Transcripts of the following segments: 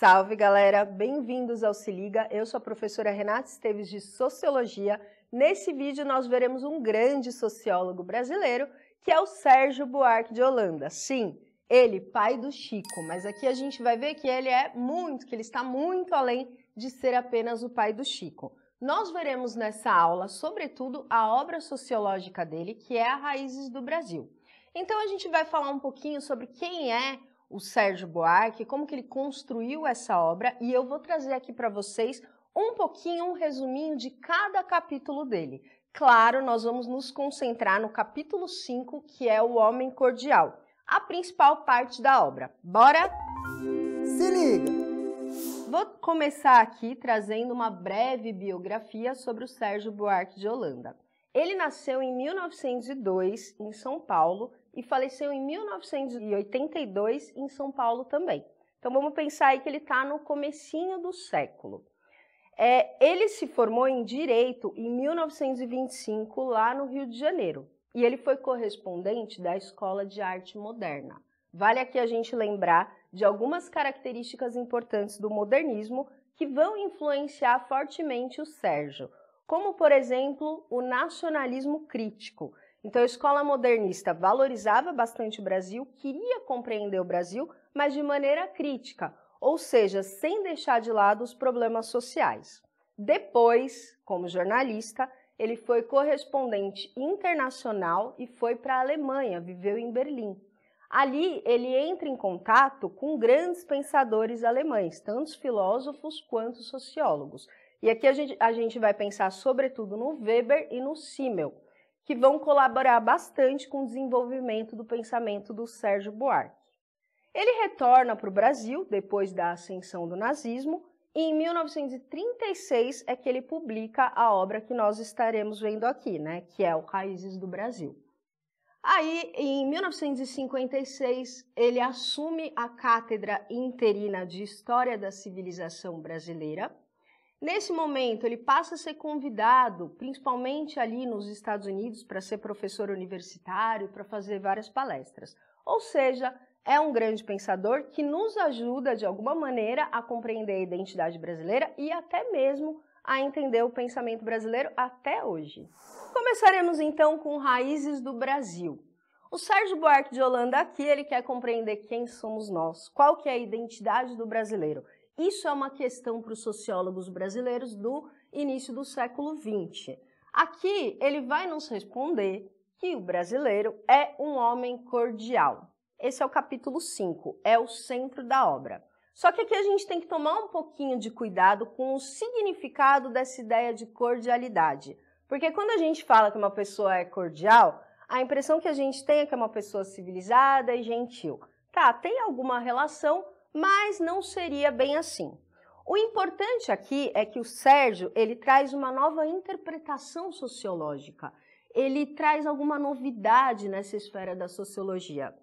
Salve galera, bem-vindos ao Se Liga. Eu sou a professora Renata Esteves de Sociologia. Nesse vídeo nós veremos um grande sociólogo brasileiro, que é o Sérgio Buarque de Holanda. Sim, ele, pai do Chico, mas aqui a gente vai ver que ele é muito, que ele está muito além de ser apenas o pai do Chico. Nós veremos nessa aula, sobretudo, a obra sociológica dele, que é a Raízes do Brasil. Então a gente vai falar um pouquinho sobre quem é o Sérgio Buarque, como que ele construiu essa obra e eu vou trazer aqui para vocês um pouquinho, um resuminho de cada capítulo dele. Claro, nós vamos nos concentrar no capítulo 5, que é o Homem Cordial, a principal parte da obra. Bora? Se liga! Vou começar aqui trazendo uma breve biografia sobre o Sérgio Buarque de Holanda. Ele nasceu em 1902 em São Paulo e faleceu em 1982 em São Paulo também. Então vamos pensar aí que ele está no comecinho do século. É, ele se formou em Direito em 1925 lá no Rio de Janeiro e ele foi correspondente da Escola de Arte Moderna. Vale aqui a gente lembrar de algumas características importantes do modernismo que vão influenciar fortemente o Sérgio, como por exemplo o nacionalismo crítico, então, a escola modernista valorizava bastante o Brasil, queria compreender o Brasil, mas de maneira crítica, ou seja, sem deixar de lado os problemas sociais. Depois, como jornalista, ele foi correspondente internacional e foi para a Alemanha, viveu em Berlim. Ali ele entra em contato com grandes pensadores alemães, tanto filósofos quanto sociólogos. E aqui a gente, a gente vai pensar sobretudo no Weber e no Simmel que vão colaborar bastante com o desenvolvimento do pensamento do Sérgio Buarque. Ele retorna para o Brasil depois da ascensão do nazismo e em 1936 é que ele publica a obra que nós estaremos vendo aqui, né, que é o Raízes do Brasil. Aí, em 1956, ele assume a cátedra interina de História da Civilização Brasileira Nesse momento, ele passa a ser convidado, principalmente ali nos Estados Unidos, para ser professor universitário, para fazer várias palestras. Ou seja, é um grande pensador que nos ajuda, de alguma maneira, a compreender a identidade brasileira e até mesmo a entender o pensamento brasileiro até hoje. Começaremos então com raízes do Brasil. O Sérgio Buarque de Holanda aqui, ele quer compreender quem somos nós, qual que é a identidade do brasileiro. Isso é uma questão para os sociólogos brasileiros do início do século XX. Aqui ele vai nos responder que o brasileiro é um homem cordial. Esse é o capítulo 5, é o centro da obra. Só que aqui a gente tem que tomar um pouquinho de cuidado com o significado dessa ideia de cordialidade. Porque quando a gente fala que uma pessoa é cordial, a impressão que a gente tem é que é uma pessoa civilizada e gentil. Tá, tem alguma relação, mas não seria bem assim. O importante aqui é que o Sérgio ele traz uma nova interpretação sociológica. Ele traz alguma novidade nessa esfera da sociologia.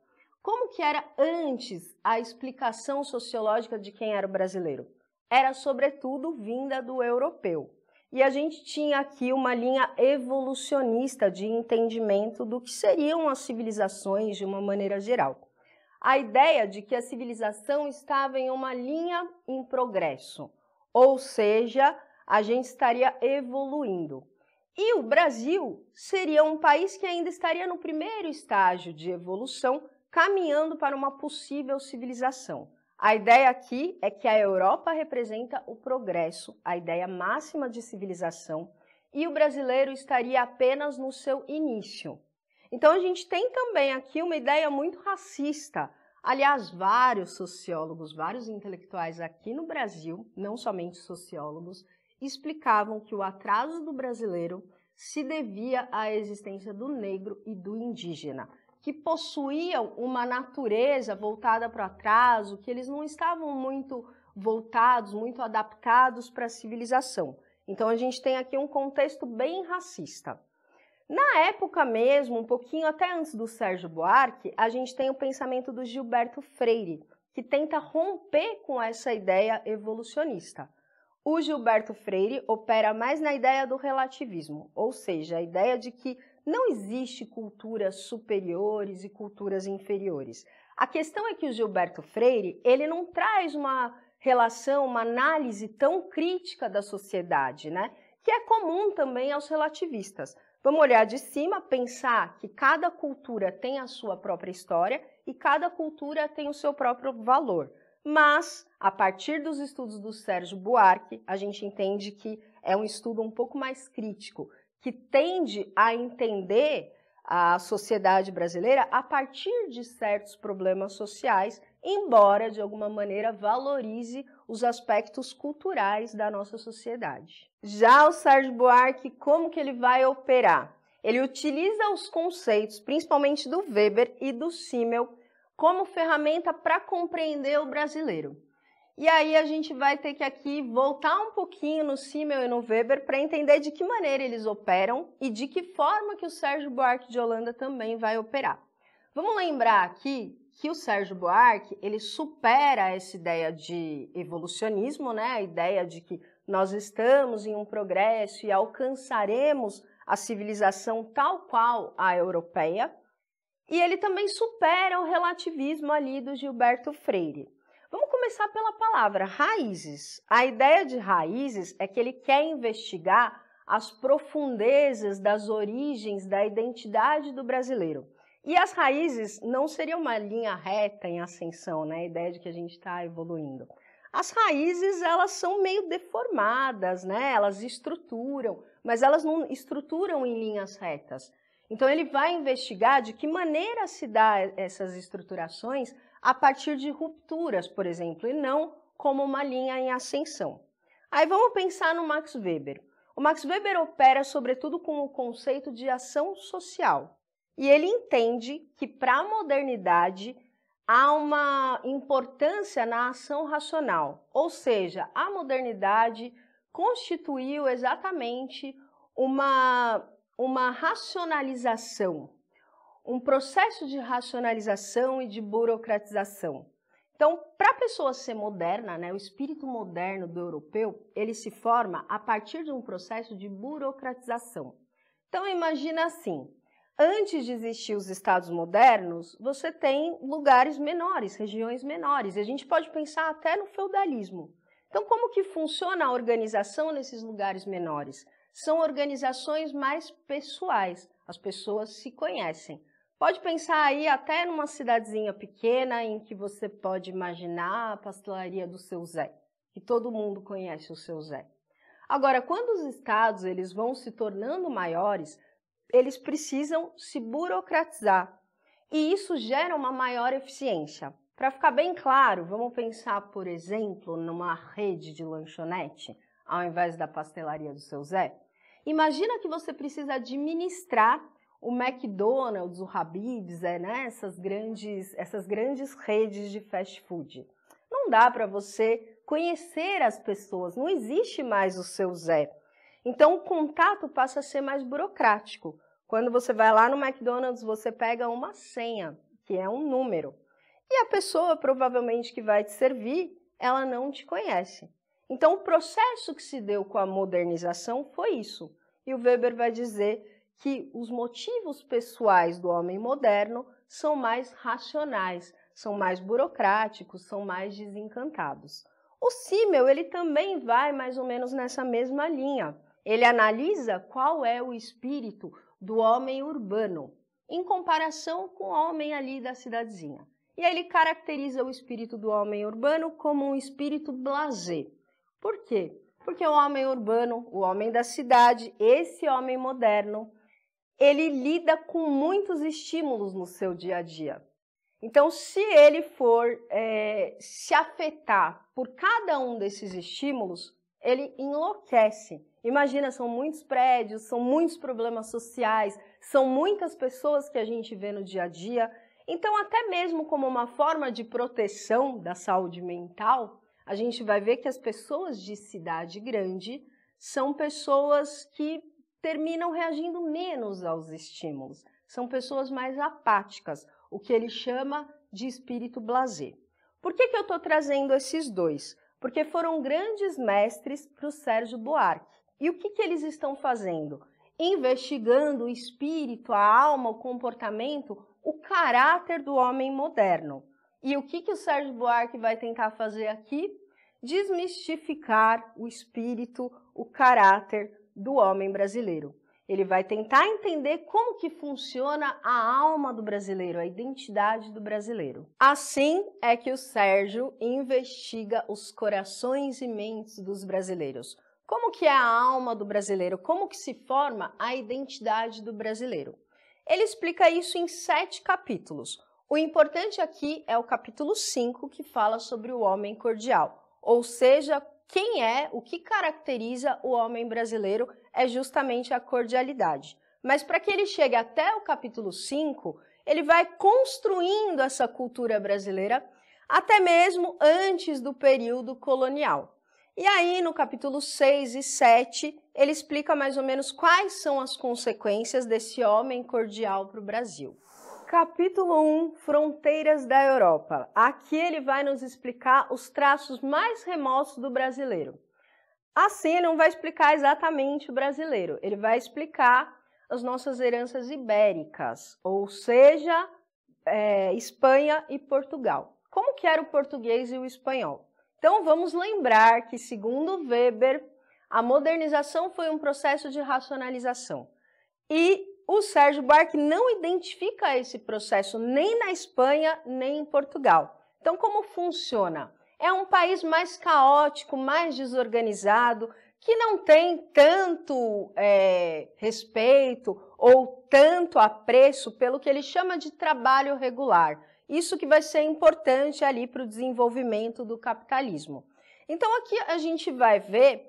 Como que era antes a explicação sociológica de quem era o brasileiro? Era sobretudo vinda do europeu. E a gente tinha aqui uma linha evolucionista de entendimento do que seriam as civilizações de uma maneira geral a ideia de que a civilização estava em uma linha em progresso, ou seja, a gente estaria evoluindo. E o Brasil seria um país que ainda estaria no primeiro estágio de evolução, caminhando para uma possível civilização. A ideia aqui é que a Europa representa o progresso, a ideia máxima de civilização, e o brasileiro estaria apenas no seu início. Então a gente tem também aqui uma ideia muito racista. Aliás, vários sociólogos, vários intelectuais aqui no Brasil, não somente sociólogos, explicavam que o atraso do brasileiro se devia à existência do negro e do indígena, que possuíam uma natureza voltada para o atraso, que eles não estavam muito voltados, muito adaptados para a civilização. Então a gente tem aqui um contexto bem racista. Na época mesmo, um pouquinho até antes do Sérgio Buarque, a gente tem o pensamento do Gilberto Freire, que tenta romper com essa ideia evolucionista. O Gilberto Freire opera mais na ideia do relativismo, ou seja, a ideia de que não existe culturas superiores e culturas inferiores. A questão é que o Gilberto Freire, ele não traz uma relação, uma análise tão crítica da sociedade, né? Que é comum também aos relativistas. Vamos olhar de cima, pensar que cada cultura tem a sua própria história e cada cultura tem o seu próprio valor. Mas, a partir dos estudos do Sérgio Buarque, a gente entende que é um estudo um pouco mais crítico, que tende a entender a sociedade brasileira a partir de certos problemas sociais embora de alguma maneira valorize os aspectos culturais da nossa sociedade. Já o Sérgio Buarque, como que ele vai operar? Ele utiliza os conceitos, principalmente do Weber e do Simmel, como ferramenta para compreender o brasileiro. E aí a gente vai ter que aqui voltar um pouquinho no Simmel e no Weber para entender de que maneira eles operam e de que forma que o Sérgio Buarque de Holanda também vai operar. Vamos lembrar aqui que o Sérgio Buarque ele supera essa ideia de evolucionismo, né? a ideia de que nós estamos em um progresso e alcançaremos a civilização tal qual a europeia, e ele também supera o relativismo ali do Gilberto Freire. Vamos começar pela palavra raízes. A ideia de raízes é que ele quer investigar as profundezas das origens da identidade do brasileiro. E as raízes não seria uma linha reta em ascensão, né? A ideia de que a gente está evoluindo. As raízes, elas são meio deformadas, né? Elas estruturam, mas elas não estruturam em linhas retas. Então, ele vai investigar de que maneira se dá essas estruturações a partir de rupturas, por exemplo, e não como uma linha em ascensão. Aí vamos pensar no Max Weber. O Max Weber opera sobretudo com o conceito de ação social. E ele entende que para a modernidade há uma importância na ação racional, ou seja, a modernidade constituiu exatamente uma, uma racionalização, um processo de racionalização e de burocratização. Então, para a pessoa ser moderna, né, o espírito moderno do europeu, ele se forma a partir de um processo de burocratização. Então, imagina assim, Antes de existir os estados modernos, você tem lugares menores, regiões menores. E a gente pode pensar até no feudalismo. Então, como que funciona a organização nesses lugares menores? São organizações mais pessoais. As pessoas se conhecem. Pode pensar aí até numa cidadezinha pequena em que você pode imaginar a pastelaria do seu Zé, que todo mundo conhece o seu Zé. Agora, quando os estados eles vão se tornando maiores, eles precisam se burocratizar. E isso gera uma maior eficiência. Para ficar bem claro, vamos pensar, por exemplo, numa rede de lanchonete, ao invés da pastelaria do seu Zé. Imagina que você precisa administrar o McDonald's, o Habib's, é, né? essas, grandes, essas grandes redes de fast food. Não dá para você conhecer as pessoas, não existe mais o seu Zé. Então o contato passa a ser mais burocrático. Quando você vai lá no McDonald's, você pega uma senha, que é um número. E a pessoa provavelmente que vai te servir, ela não te conhece. Então o processo que se deu com a modernização foi isso. E o Weber vai dizer que os motivos pessoais do homem moderno são mais racionais, são mais burocráticos, são mais desencantados. O Simmel ele também vai mais ou menos nessa mesma linha. Ele analisa qual é o espírito do homem urbano em comparação com o homem ali da cidadezinha. E aí ele caracteriza o espírito do homem urbano como um espírito blasé. Por quê? Porque o homem urbano, o homem da cidade, esse homem moderno, ele lida com muitos estímulos no seu dia a dia. Então, se ele for é, se afetar por cada um desses estímulos, ele enlouquece. Imagina, são muitos prédios, são muitos problemas sociais, são muitas pessoas que a gente vê no dia a dia. Então, até mesmo como uma forma de proteção da saúde mental, a gente vai ver que as pessoas de cidade grande são pessoas que terminam reagindo menos aos estímulos, são pessoas mais apáticas, o que ele chama de espírito blazer. Por que, que eu estou trazendo esses dois? porque foram grandes mestres para o Sérgio Buarque. E o que, que eles estão fazendo? Investigando o espírito, a alma, o comportamento, o caráter do homem moderno. E o que, que o Sérgio Buarque vai tentar fazer aqui? Desmistificar o espírito, o caráter do homem brasileiro. Ele vai tentar entender como que funciona a alma do brasileiro, a identidade do brasileiro. Assim é que o Sérgio investiga os corações e mentes dos brasileiros. Como que é a alma do brasileiro? Como que se forma a identidade do brasileiro? Ele explica isso em sete capítulos. O importante aqui é o capítulo 5, que fala sobre o homem cordial, ou seja, quem é, o que caracteriza o homem brasileiro é justamente a cordialidade. Mas para que ele chegue até o capítulo 5, ele vai construindo essa cultura brasileira até mesmo antes do período colonial. E aí, no capítulo 6 e 7, ele explica mais ou menos quais são as consequências desse homem cordial para o Brasil. Capítulo 1 Fronteiras da Europa. Aqui ele vai nos explicar os traços mais remotos do brasileiro. Assim, ele não vai explicar exatamente o brasileiro, ele vai explicar as nossas heranças ibéricas, ou seja, é, Espanha e Portugal. Como que era o português e o espanhol? Então vamos lembrar que, segundo Weber, a modernização foi um processo de racionalização. E o Sérgio Buarque não identifica esse processo nem na Espanha nem em Portugal. Então, como funciona? É um país mais caótico, mais desorganizado, que não tem tanto é, respeito ou tanto apreço pelo que ele chama de trabalho regular. Isso que vai ser importante ali para o desenvolvimento do capitalismo. Então, aqui a gente vai ver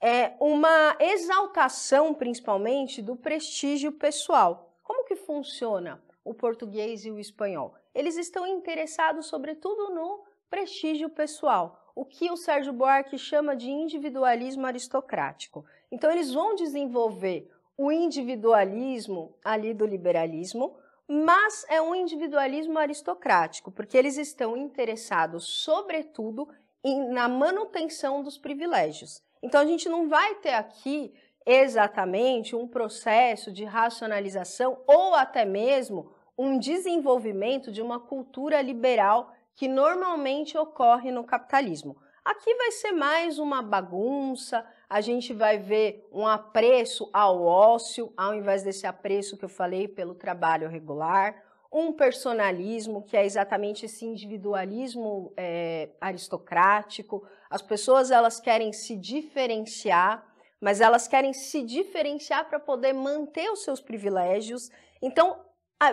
é, uma exaltação, principalmente, do prestígio pessoal. Como que funciona o português e o espanhol? Eles estão interessados, sobretudo, no prestígio pessoal, o que o Sérgio Buarque chama de individualismo aristocrático. Então, eles vão desenvolver o individualismo ali do liberalismo, mas é um individualismo aristocrático, porque eles estão interessados, sobretudo, em, na manutenção dos privilégios. Então a gente não vai ter aqui exatamente um processo de racionalização ou até mesmo um desenvolvimento de uma cultura liberal que normalmente ocorre no capitalismo. Aqui vai ser mais uma bagunça, a gente vai ver um apreço ao ócio, ao invés desse apreço que eu falei pelo trabalho regular, um personalismo, que é exatamente esse individualismo é, aristocrático, as pessoas elas querem se diferenciar, mas elas querem se diferenciar para poder manter os seus privilégios. Então,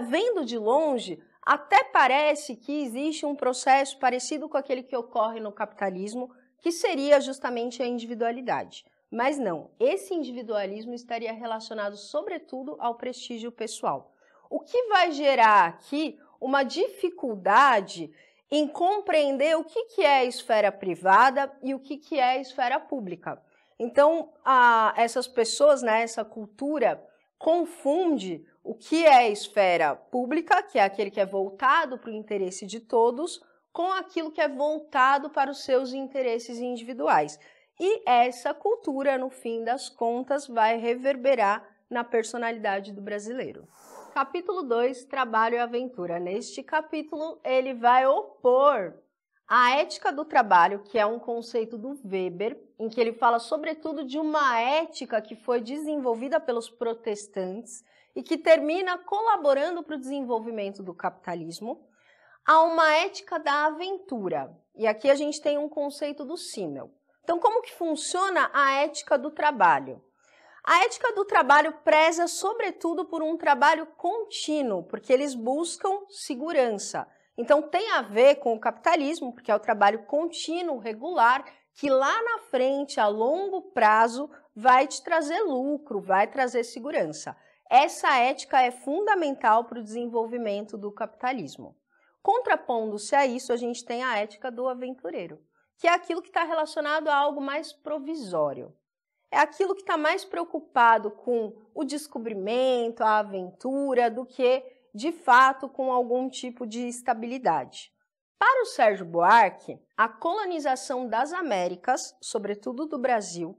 vendo de longe, até parece que existe um processo parecido com aquele que ocorre no capitalismo, que seria justamente a individualidade. Mas não, esse individualismo estaria relacionado sobretudo ao prestígio pessoal. O que vai gerar aqui uma dificuldade em compreender o que, que é esfera privada e o que, que é esfera pública. Então, a, essas pessoas, né, essa cultura, confunde o que é esfera pública, que é aquele que é voltado para o interesse de todos, com aquilo que é voltado para os seus interesses individuais. E essa cultura, no fim das contas, vai reverberar na personalidade do brasileiro capítulo 2, Trabalho e Aventura. Neste capítulo, ele vai opor a ética do trabalho, que é um conceito do Weber, em que ele fala sobretudo de uma ética que foi desenvolvida pelos protestantes e que termina colaborando para o desenvolvimento do capitalismo, a uma ética da aventura. E aqui a gente tem um conceito do Simmel. Então, como que funciona a ética do trabalho? A ética do trabalho preza sobretudo por um trabalho contínuo, porque eles buscam segurança. Então tem a ver com o capitalismo, porque é o trabalho contínuo, regular, que lá na frente, a longo prazo, vai te trazer lucro, vai trazer segurança. Essa ética é fundamental para o desenvolvimento do capitalismo. Contrapondo-se a isso, a gente tem a ética do aventureiro, que é aquilo que está relacionado a algo mais provisório é aquilo que está mais preocupado com o descobrimento, a aventura, do que de fato com algum tipo de estabilidade. Para o Sérgio Buarque, a colonização das Américas, sobretudo do Brasil,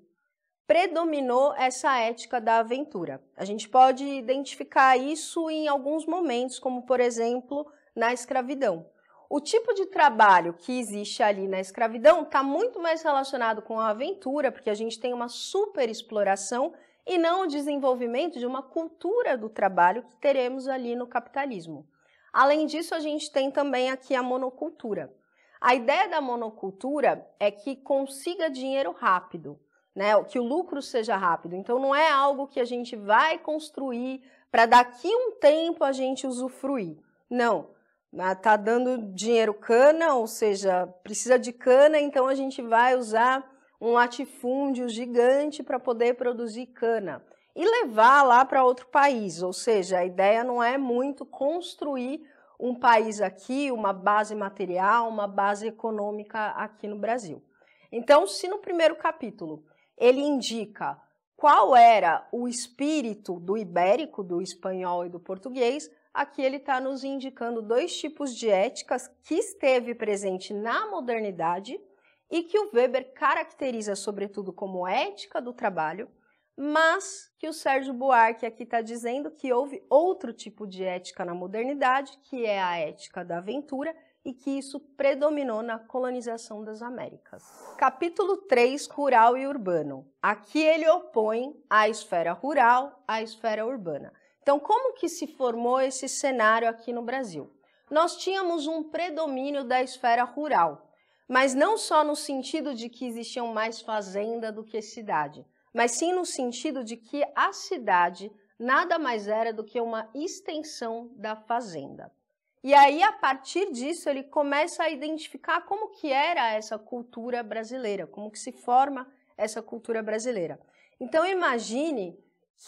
predominou essa ética da aventura. A gente pode identificar isso em alguns momentos, como por exemplo na escravidão o tipo de trabalho que existe ali na escravidão está muito mais relacionado com a aventura, porque a gente tem uma superexploração e não o desenvolvimento de uma cultura do trabalho que teremos ali no capitalismo. Além disso, a gente tem também aqui a monocultura. A ideia da monocultura é que consiga dinheiro rápido, né? Que o lucro seja rápido. Então não é algo que a gente vai construir para daqui um tempo a gente usufruir. Não. Está ah, dando dinheiro cana, ou seja, precisa de cana, então a gente vai usar um latifúndio gigante para poder produzir cana e levar lá para outro país. Ou seja, a ideia não é muito construir um país aqui, uma base material, uma base econômica aqui no Brasil. Então, se no primeiro capítulo ele indica qual era o espírito do ibérico, do espanhol e do português, aqui ele está nos indicando dois tipos de éticas que esteve presente na modernidade e que o Weber caracteriza sobretudo como ética do trabalho, mas que o Sérgio Buarque aqui está dizendo que houve outro tipo de ética na modernidade, que é a ética da aventura, e que isso predominou na colonização das Américas. Capítulo 3, Rural e Urbano. Aqui ele opõe a esfera rural à esfera urbana. Então, como que se formou esse cenário aqui no Brasil? Nós tínhamos um predomínio da esfera rural, mas não só no sentido de que existiam mais fazenda do que cidade, mas sim no sentido de que a cidade nada mais era do que uma extensão da fazenda. E aí, a partir disso, ele começa a identificar como que era essa cultura brasileira, como que se forma essa cultura brasileira. Então, imagine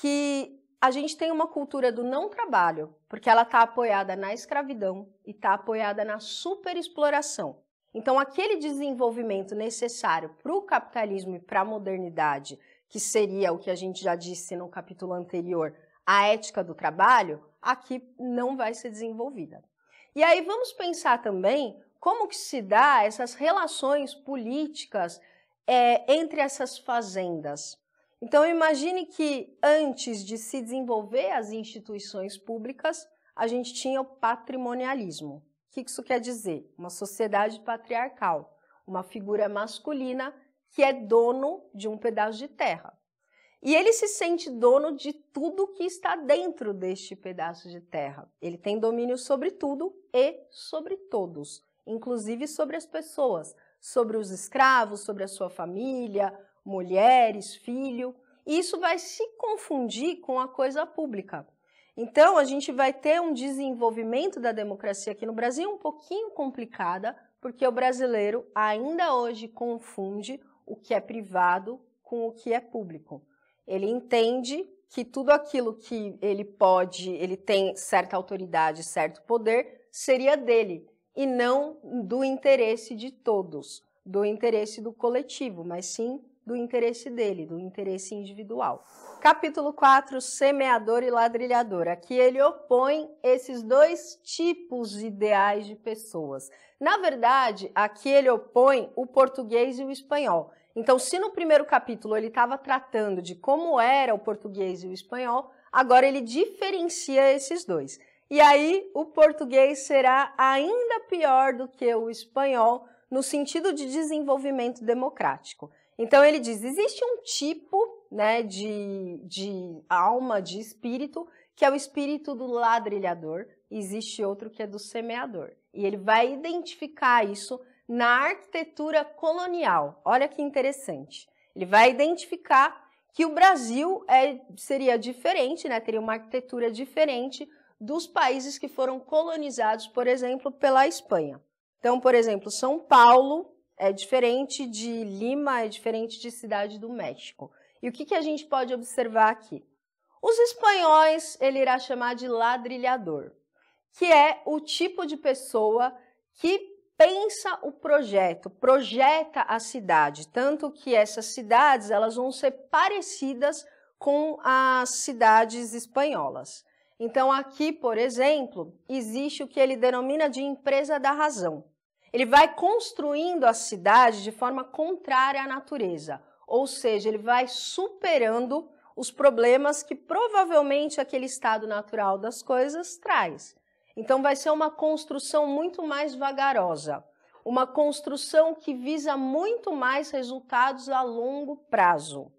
que a gente tem uma cultura do não trabalho, porque ela está apoiada na escravidão e está apoiada na superexploração. Então, aquele desenvolvimento necessário para o capitalismo e para a modernidade, que seria o que a gente já disse no capítulo anterior, a ética do trabalho, aqui não vai ser desenvolvida. E aí vamos pensar também como que se dá essas relações políticas é, entre essas fazendas. Então, imagine que antes de se desenvolver as instituições públicas, a gente tinha o patrimonialismo. O que isso quer dizer? Uma sociedade patriarcal, uma figura masculina que é dono de um pedaço de terra. E ele se sente dono de tudo que está dentro deste pedaço de terra. Ele tem domínio sobre tudo e sobre todos, inclusive sobre as pessoas, sobre os escravos, sobre a sua família, mulheres, filho. Isso vai se confundir com a coisa pública. Então, a gente vai ter um desenvolvimento da democracia aqui no Brasil um pouquinho complicada, porque o brasileiro ainda hoje confunde o que é privado com o que é público. Ele entende que tudo aquilo que ele pode, ele tem certa autoridade, certo poder, seria dele e não do interesse de todos, do interesse do coletivo, mas sim do interesse dele, do interesse individual. Capítulo 4, semeador e ladrilhador. Aqui ele opõe esses dois tipos ideais de pessoas. Na verdade, aqui ele opõe o português e o espanhol. Então, se no primeiro capítulo ele estava tratando de como era o português e o espanhol, agora ele diferencia esses dois. E aí, o português será ainda pior do que o espanhol no sentido de desenvolvimento democrático. Então ele diz: existe um tipo né, de, de alma, de espírito, que é o espírito do ladrilhador, existe outro que é do semeador. E ele vai identificar isso na arquitetura colonial. Olha que interessante. Ele vai identificar que o Brasil é, seria diferente, né, teria uma arquitetura diferente dos países que foram colonizados, por exemplo, pela Espanha. Então, por exemplo, São Paulo é diferente de Lima, é diferente de Cidade do México. E o que, que a gente pode observar aqui? Os espanhóis ele irá chamar de ladrilhador, que é o tipo de pessoa que pensa o projeto, projeta a cidade, tanto que essas cidades elas vão ser parecidas com as cidades espanholas. Então aqui, por exemplo, existe o que ele denomina de empresa da razão. Ele vai construindo a cidade de forma contrária à natureza, ou seja, ele vai superando os problemas que provavelmente aquele estado natural das coisas traz. Então, vai ser uma construção muito mais vagarosa, uma construção que visa muito mais resultados a longo prazo.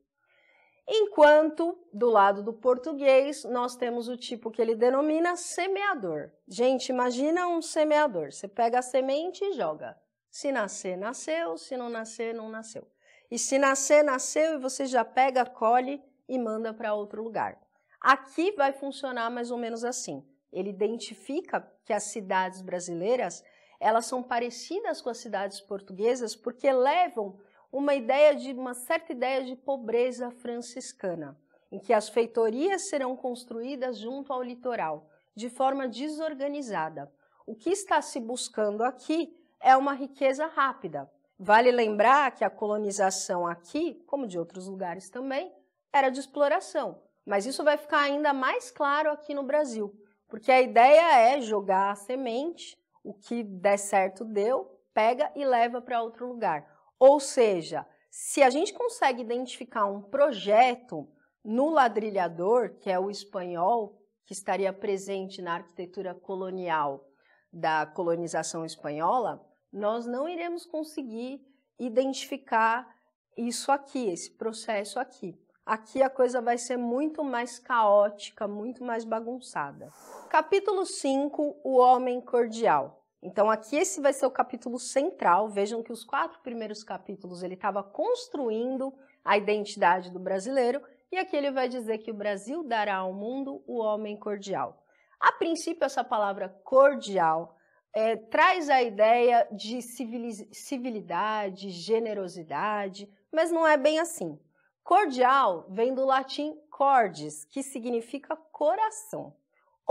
Enquanto, do lado do português, nós temos o tipo que ele denomina semeador. Gente, imagina um semeador. Você pega a semente e joga. Se nascer, nasceu. Se não nascer, não nasceu. E se nascer, nasceu e você já pega, colhe e manda para outro lugar. Aqui vai funcionar mais ou menos assim. Ele identifica que as cidades brasileiras, elas são parecidas com as cidades portuguesas porque levam uma ideia de uma certa ideia de pobreza franciscana, em que as feitorias serão construídas junto ao litoral, de forma desorganizada. O que está se buscando aqui é uma riqueza rápida. Vale lembrar que a colonização aqui, como de outros lugares também, era de exploração. Mas isso vai ficar ainda mais claro aqui no Brasil, porque a ideia é jogar a semente, o que der certo deu, pega e leva para outro lugar. Ou seja, se a gente consegue identificar um projeto no ladrilhador, que é o espanhol, que estaria presente na arquitetura colonial da colonização espanhola, nós não iremos conseguir identificar isso aqui, esse processo aqui. Aqui a coisa vai ser muito mais caótica, muito mais bagunçada. Capítulo 5: O Homem Cordial. Então aqui esse vai ser o capítulo central. Vejam que os quatro primeiros capítulos ele estava construindo a identidade do brasileiro e aqui ele vai dizer que o Brasil dará ao mundo o homem cordial. A princípio essa palavra cordial é, traz a ideia de civilidade, generosidade, mas não é bem assim. Cordial vem do latim cordis, que significa coração.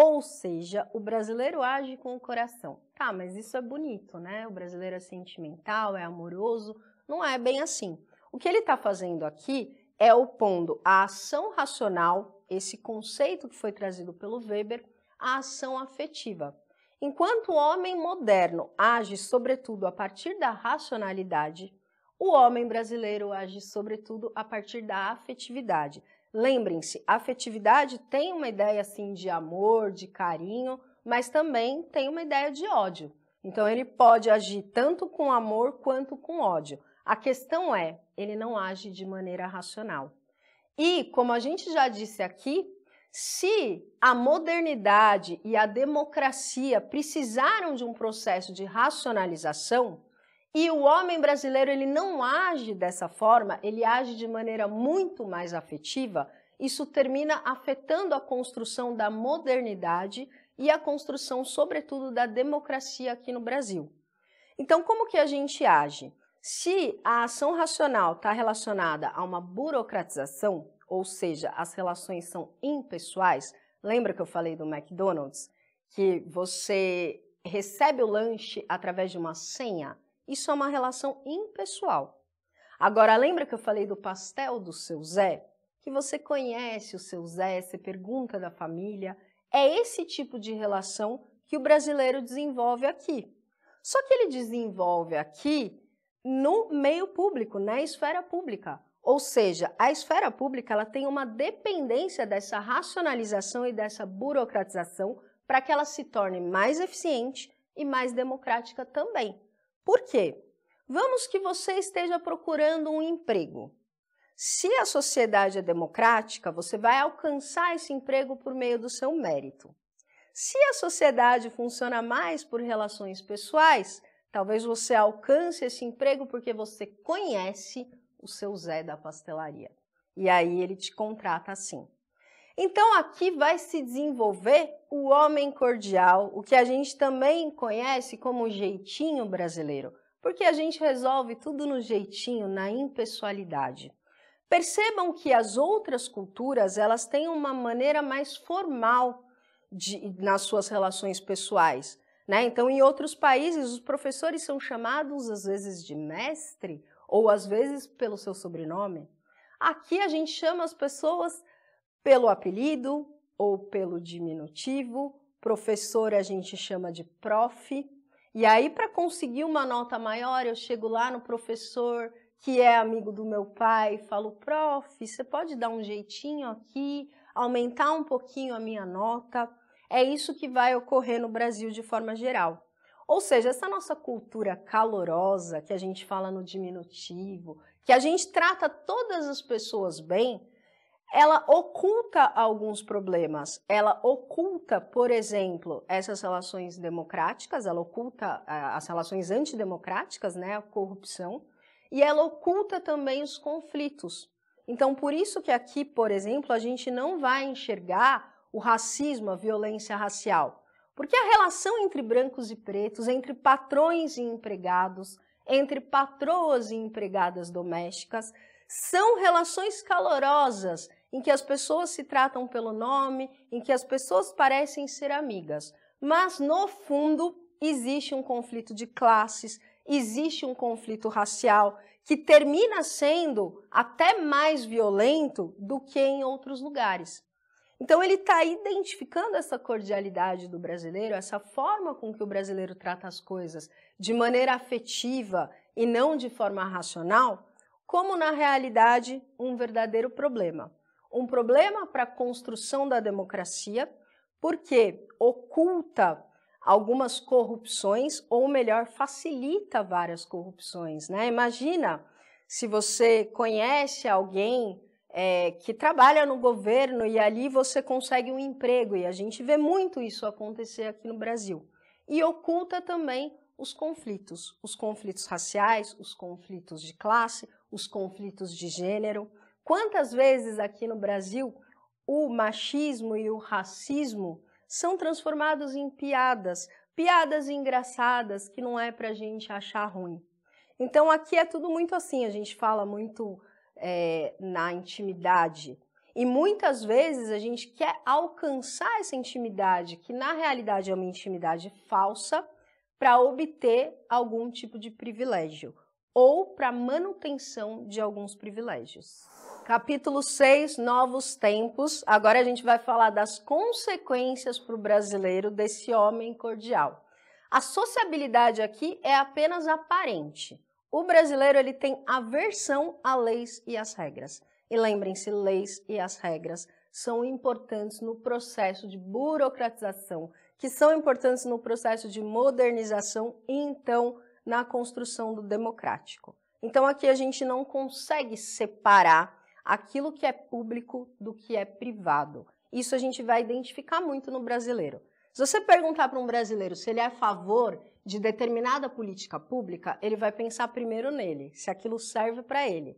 Ou seja, o brasileiro age com o coração. Tá, mas isso é bonito, né? O brasileiro é sentimental, é amoroso. Não é bem assim. O que ele está fazendo aqui é opondo a ação racional, esse conceito que foi trazido pelo Weber, à ação afetiva. Enquanto o homem moderno age sobretudo a partir da racionalidade, o homem brasileiro age sobretudo a partir da afetividade, Lembrem-se, afetividade tem uma ideia assim de amor, de carinho, mas também tem uma ideia de ódio. Então ele pode agir tanto com amor quanto com ódio. A questão é, ele não age de maneira racional. E, como a gente já disse aqui, se a modernidade e a democracia precisaram de um processo de racionalização, e o homem brasileiro, ele não age dessa forma, ele age de maneira muito mais afetiva. Isso termina afetando a construção da modernidade e a construção, sobretudo, da democracia aqui no Brasil. Então, como que a gente age? Se a ação racional está relacionada a uma burocratização, ou seja, as relações são impessoais, lembra que eu falei do McDonald's? Que você recebe o lanche através de uma senha? Isso é uma relação impessoal. Agora, lembra que eu falei do pastel do seu Zé? Que você conhece o seu Zé, você pergunta da família. É esse tipo de relação que o brasileiro desenvolve aqui. Só que ele desenvolve aqui no meio público, na esfera pública. Ou seja, a esfera pública ela tem uma dependência dessa racionalização e dessa burocratização para que ela se torne mais eficiente e mais democrática também. Por quê? Vamos que você esteja procurando um emprego. Se a sociedade é democrática, você vai alcançar esse emprego por meio do seu mérito. Se a sociedade funciona mais por relações pessoais, talvez você alcance esse emprego porque você conhece o seu Zé da pastelaria. E aí ele te contrata assim. Então aqui vai se desenvolver o homem cordial, o que a gente também conhece como jeitinho brasileiro, porque a gente resolve tudo no jeitinho, na impessoalidade. Percebam que as outras culturas, elas têm uma maneira mais formal de, nas suas relações pessoais. Né? Então, em outros países, os professores são chamados às vezes de mestre ou às vezes pelo seu sobrenome. Aqui a gente chama as pessoas pelo apelido ou pelo diminutivo. Professor a gente chama de prof. E aí, para conseguir uma nota maior, eu chego lá no professor que é amigo do meu pai, falo, prof, você pode dar um jeitinho aqui, aumentar um pouquinho a minha nota. É isso que vai ocorrer no Brasil de forma geral. Ou seja, essa nossa cultura calorosa que a gente fala no diminutivo, que a gente trata todas as pessoas bem, ela oculta alguns problemas. Ela oculta, por exemplo, essas relações democráticas, ela oculta eh, as relações antidemocráticas, né, a corrupção, e ela oculta também os conflitos. Então, por isso que aqui, por exemplo, a gente não vai enxergar o racismo, a violência racial, porque a relação entre brancos e pretos, entre patrões e empregados, entre patroas e empregadas domésticas, são relações calorosas em que as pessoas se tratam pelo nome, em que as pessoas parecem ser amigas, mas no fundo existe um conflito de classes, existe um conflito racial que termina sendo até mais violento do que em outros lugares. Então ele está identificando essa cordialidade do brasileiro, essa forma com que o brasileiro trata as coisas de maneira afetiva e não de forma racional, como na realidade um verdadeiro problema um problema para a construção da democracia, porque oculta algumas corrupções, ou melhor, facilita várias corrupções. Né? Imagina se você conhece alguém é, que trabalha no governo e ali você consegue um emprego, e a gente vê muito isso acontecer aqui no Brasil. E oculta também os conflitos, os conflitos raciais, os conflitos de classe, os conflitos de gênero. Quantas vezes aqui no Brasil o machismo e o racismo são transformados em piadas, piadas engraçadas que não é pra gente achar ruim. Então aqui é tudo muito assim, a gente fala muito é, na intimidade. E muitas vezes a gente quer alcançar essa intimidade, que na realidade é uma intimidade falsa, para obter algum tipo de privilégio ou para manutenção de alguns privilégios capítulo 6, Novos Tempos. Agora a gente vai falar das consequências para o brasileiro desse homem cordial. A sociabilidade aqui é apenas aparente. O brasileiro ele tem aversão a leis e às regras. E lembrem-se, leis e as regras são importantes no processo de burocratização, que são importantes no processo de modernização e então na construção do democrático. Então aqui a gente não consegue separar aquilo que é público do que é privado. Isso a gente vai identificar muito no brasileiro. Se você perguntar para um brasileiro se ele é a favor de determinada política pública, ele vai pensar primeiro nele, se aquilo serve para ele.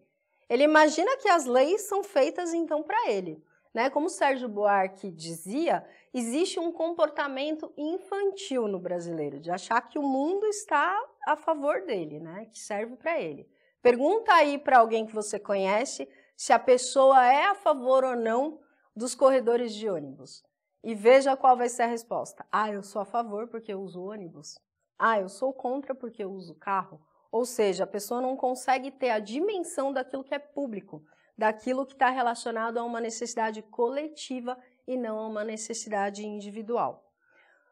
Ele imagina que as leis são feitas então para ele. Né? Como Sérgio Buarque dizia, existe um comportamento infantil no brasileiro, de achar que o mundo está a favor dele, né? que serve para ele. Pergunta aí para alguém que você conhece se a pessoa é a favor ou não dos corredores de ônibus. E veja qual vai ser a resposta. Ah, eu sou a favor porque eu uso ônibus. Ah, eu sou contra porque eu uso carro. Ou seja, a pessoa não consegue ter a dimensão daquilo que é público, daquilo que está relacionado a uma necessidade coletiva e não a uma necessidade individual.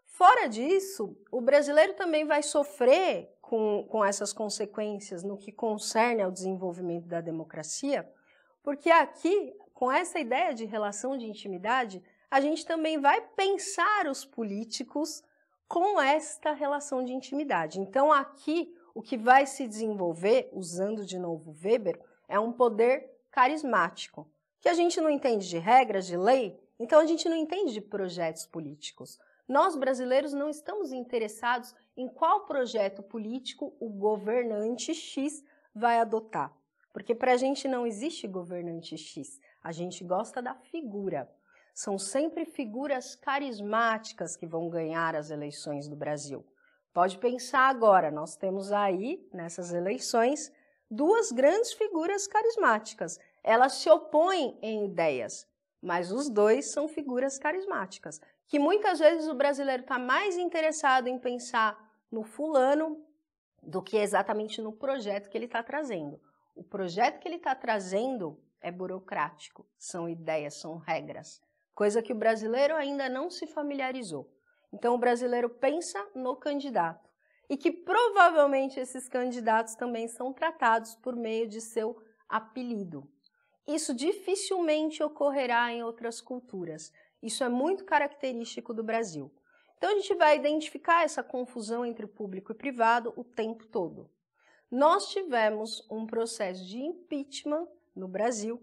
Fora disso, o brasileiro também vai sofrer com, com essas consequências no que concerne ao desenvolvimento da democracia, porque aqui, com essa ideia de relação de intimidade, a gente também vai pensar os políticos com esta relação de intimidade. Então, aqui, o que vai se desenvolver, usando de novo Weber, é um poder carismático, que a gente não entende de regras, de lei, então a gente não entende de projetos políticos. Nós brasileiros não estamos interessados em qual projeto político o governante X vai adotar. Porque para a gente não existe governante X, a gente gosta da figura. São sempre figuras carismáticas que vão ganhar as eleições do Brasil. Pode pensar agora, nós temos aí, nessas eleições, duas grandes figuras carismáticas. Elas se opõem em ideias, mas os dois são figuras carismáticas. Que muitas vezes o brasileiro está mais interessado em pensar no fulano do que exatamente no projeto que ele está trazendo. O projeto que ele está trazendo é burocrático, são ideias, são regras, coisa que o brasileiro ainda não se familiarizou. Então, o brasileiro pensa no candidato e que provavelmente esses candidatos também são tratados por meio de seu apelido. Isso dificilmente ocorrerá em outras culturas. Isso é muito característico do Brasil. Então, a gente vai identificar essa confusão entre público e privado o tempo todo nós tivemos um processo de impeachment no Brasil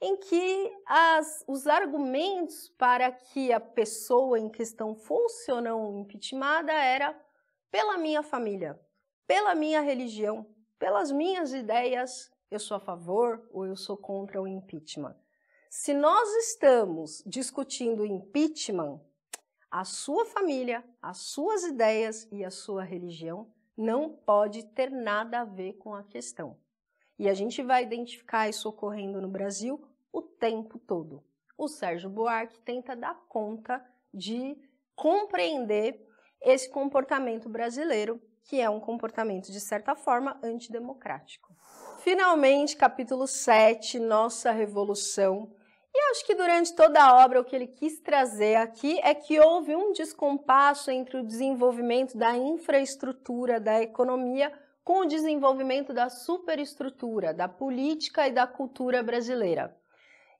em que as, os argumentos para que a pessoa em questão fosse ou não impeachmentada era pela minha família, pela minha religião, pelas minhas ideias, eu sou a favor ou eu sou contra o impeachment. Se nós estamos discutindo impeachment, a sua família, as suas ideias e a sua religião não pode ter nada a ver com a questão. E a gente vai identificar isso ocorrendo no Brasil o tempo todo. O Sérgio Buarque tenta dar conta de compreender esse comportamento brasileiro, que é um comportamento, de certa forma, antidemocrático. Finalmente, capítulo 7, Nossa Revolução, e acho que durante toda a obra o que ele quis trazer aqui é que houve um descompasso entre o desenvolvimento da infraestrutura da economia com o desenvolvimento da superestrutura, da política e da cultura brasileira.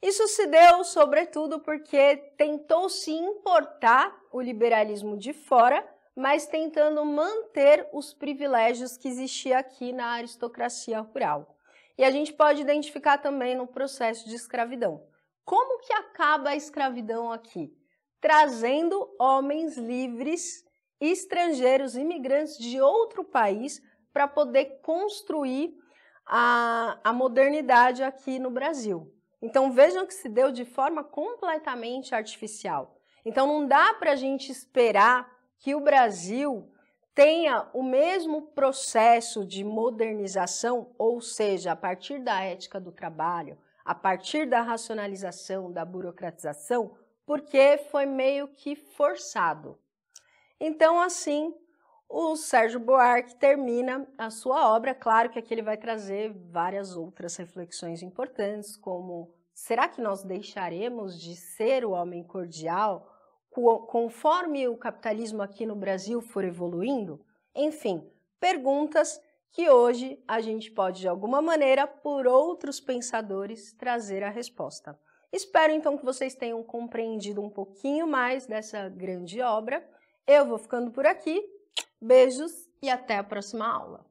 Isso se deu, sobretudo, porque tentou se importar o liberalismo de fora, mas tentando manter os privilégios que existia aqui na aristocracia rural. E a gente pode identificar também no processo de escravidão. Como que acaba a escravidão aqui? Trazendo homens livres, estrangeiros, imigrantes de outro país para poder construir a, a modernidade aqui no Brasil. Então vejam que se deu de forma completamente artificial. Então não dá para a gente esperar que o Brasil tenha o mesmo processo de modernização, ou seja, a partir da ética do trabalho, a partir da racionalização, da burocratização, porque foi meio que forçado. Então, assim, o Sérgio Buarque termina a sua obra. Claro que aqui ele vai trazer várias outras reflexões importantes, como será que nós deixaremos de ser o homem cordial conforme o capitalismo aqui no Brasil for evoluindo? Enfim, perguntas que hoje a gente pode, de alguma maneira, por outros pensadores, trazer a resposta. Espero então que vocês tenham compreendido um pouquinho mais dessa grande obra. Eu vou ficando por aqui. Beijos e até a próxima aula!